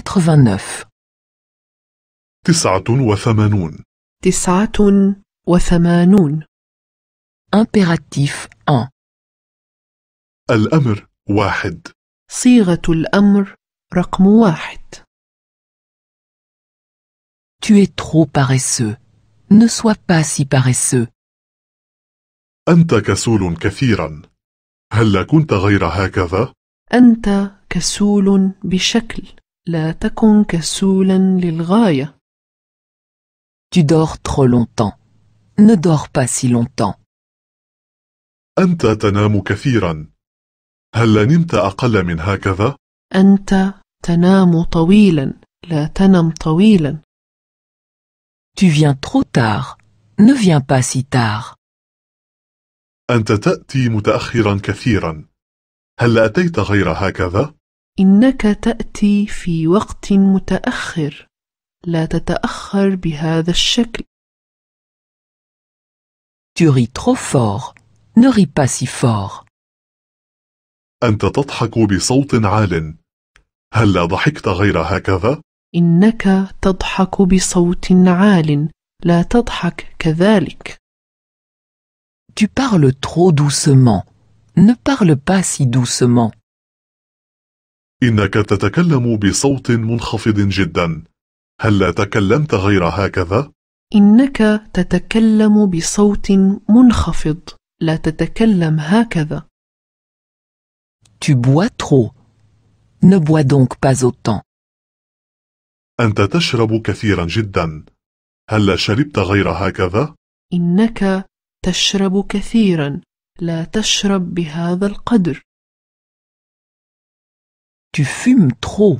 89 89 89 impératif 1 الأمر واحد صيغة الأمر رقم واحد Tu es trop paresseux. Ne sois pas si paresseux. أنت كسول كثيرا. هل كنت غير هكذا؟ أنت كسول بشكل لا تكن كسولا للغاية. Tu dors trop longtemps. Ne dors pas si longtemps. أنت تنام كثيرا. هل نمت أقل من هكذا؟ أنت تنام طويلا. لا تنم طويلا. Tu viens trop tard. Ne viens pas si tard. أنت تأتي متأخرا كثيرا. هل أتيت غير هكذا؟ إنك تأتي في وقت متأخر لا تتأخر بهذا الشكل Tu ris trop fort. Ne ris pas si fort. أنت تضحك بصوت عال. هل لا ضحكت غير هكذا؟ إنك تضحك بصوت عال. لا تضحك كذلك. Tu parles trop doucement. Ne parle pas si doucement. إنك تتكلم بصوت منخفض جدا. هل لا تكلمت غير هكذا؟ إنك تتكلم بصوت منخفض. لا تتكلم هكذا. Tu bois trop. Ne bois donc pas autant. أنت تشرب كثيرا جدا. هل شربت غير هكذا؟ إنك تشرب كثيرا. لا تشرب بهذا القدر. Tu fumes trop.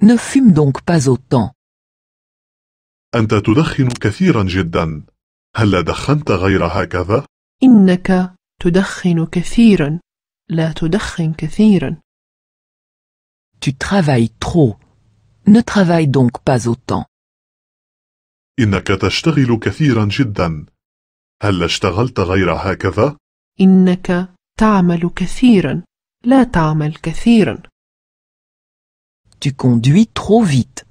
Ne fume donc pas autant. أنت تدخن كثيرا جدا. هل دخنت غير هكذا؟ إنك تدخن كثيرا. لا تدخن كثيرا. Tu travailles trop. Ne travaille donc pas autant. إنك تشتغل كثيرا جدا. هل اشتغلت غير هكذا؟ إنك تعمل كثيرا. لا تعمل كثيرا. Tu conduis trop vite.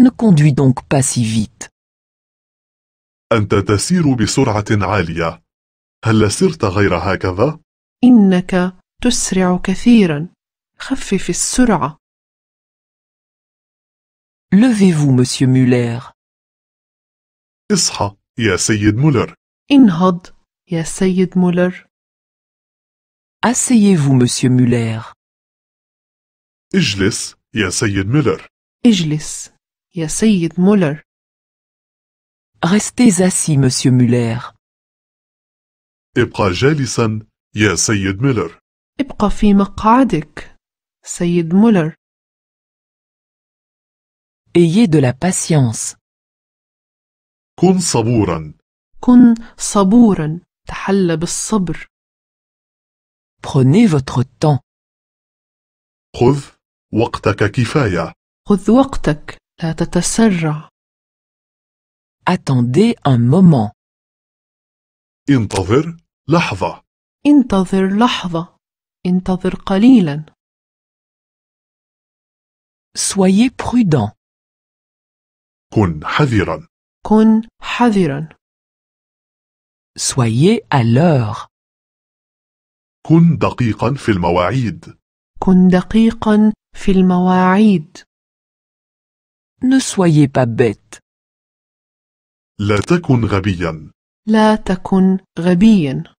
Ne conduis donc pas si vite. أنت تسير بسرعة عالية. هل سرت غير هكذا؟ إنك تسرع كثيرا. خفف السرعة. Levez-vous, monsieur Muller. اصحى يا سيد مولر. انهض يا سيد مولر. Asseyez-vous, monsieur Muller. اجلس يا سيد ميلر اجلس يا سيد مولر Restez assis, monsieur Muller. ابقى جالسا يا سيد ميلر ابقى في مقعدك سيد مولر Ayez de la patience. كن صبورا كن صبورا تحلى بالصبر Prenez votre temps. خذ وقتك كفاية. خذ وقتك. لا تتسرع. Attendez un moment. انتظر لحظة. انتظر لحظة. انتظر قليلا. Soyez prudent. كن حذرا. كن حذرا. Soyez à l'heure. كن دقيقا في المواعيد. كن دقيقا في المواعيد. Ne soyez pas bête. لا تكن غبيا. لا تكن غبيا.